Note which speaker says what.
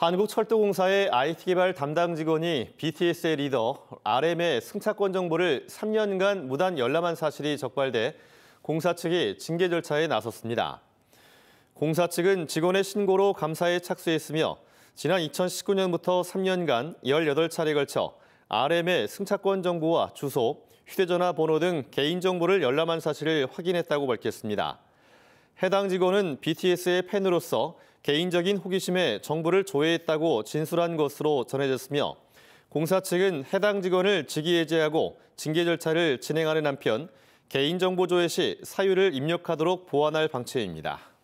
Speaker 1: 한국철도공사의 IT 개발 담당 직원이 BTS의 리더 RM의 승차권 정보를 3년간 무단 열람한 사실이 적발돼 공사 측이 징계 절차에 나섰습니다. 공사 측은 직원의 신고로 감사에 착수했으며 지난 2019년부터 3년간 18차례 걸쳐 RM의 승차권 정보와 주소, 휴대전화 번호 등 개인정보를 열람한 사실을 확인했다고 밝혔습니다. 해당 직원은 BTS의 팬으로서 개인적인 호기심에 정부를 조회했다고 진술한 것으로 전해졌으며 공사 측은 해당 직원을 직위해제하고 징계 절차를 진행하는 한편 개인정보 조회 시 사유를 입력하도록 보완할 방침입니다.